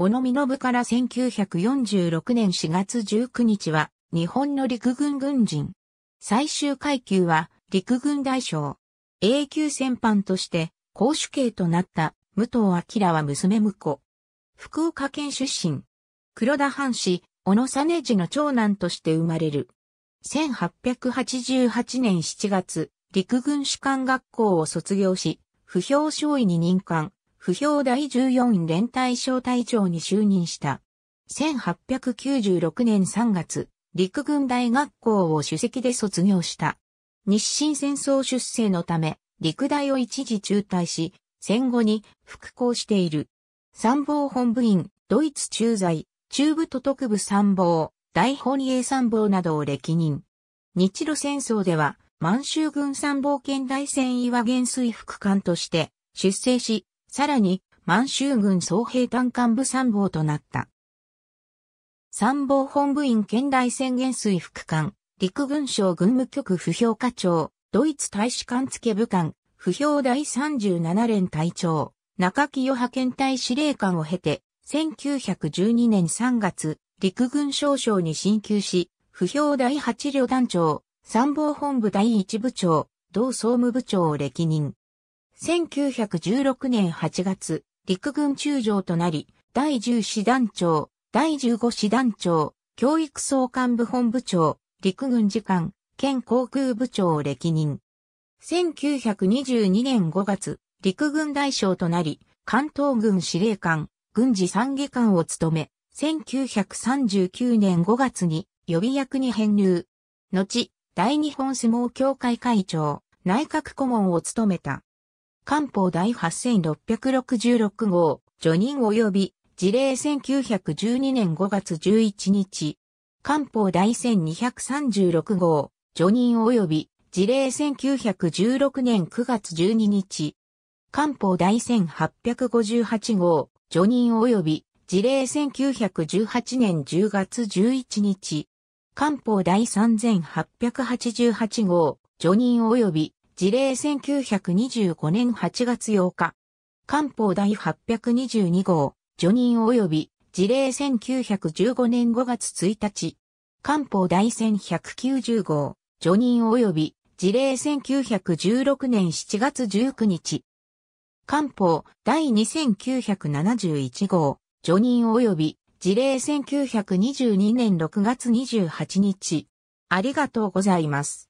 小野身信から1946年4月19日は、日本の陸軍軍人。最終階級は、陸軍大将。A 級戦犯として、公主刑となった、武藤明は娘婿。福岡県出身。黒田藩士、小野実寺の長男として生まれる。1888年7月、陸軍士官学校を卒業し、不評少尉に任官。不評第14位連隊小隊長に就任した。1896年3月、陸軍大学校を主席で卒業した。日清戦争出生のため、陸大を一時中退し、戦後に復興している。参謀本部員、ドイツ駐在、中部都督部参謀、大本営参謀などを歴任。日露戦争では、満州軍参謀県大戦岩元帥副官として出征し、さらに、満州軍総兵団幹部参謀となった。参謀本部員県大宣言水副官、陸軍省軍務局不評課長、ドイツ大使館付部官、不評第37連隊長、中清派遣隊司令官を経て、1912年3月、陸軍少将に進級し、不評第8旅団長、参謀本部第1部長、同総務部長を歴任。1916年8月、陸軍中将となり、第10師団長、第15師団長、教育総監部本部長、陸軍次官、県航空部長を歴任。1922年5月、陸軍大将となり、関東軍司令官、軍事参議官を務め、1939年5月に予備役に編入。後、大日本相撲協会会長、内閣顧問を務めた。官報第8666号、序任及び、事例1912年5月11日。官報第1236号、序任及び、事例1916年9月12日。官報第1858号、序任及び、事例1918年10月11日。官報第3888号、序任及び、事例1925年8月8日。官報第822号、除任及び、事例1915年5月1日。官報第1190号、除任及び、事例1916年7月19日。官報第2971号、除任及び、事例1922年6月28日。ありがとうございます。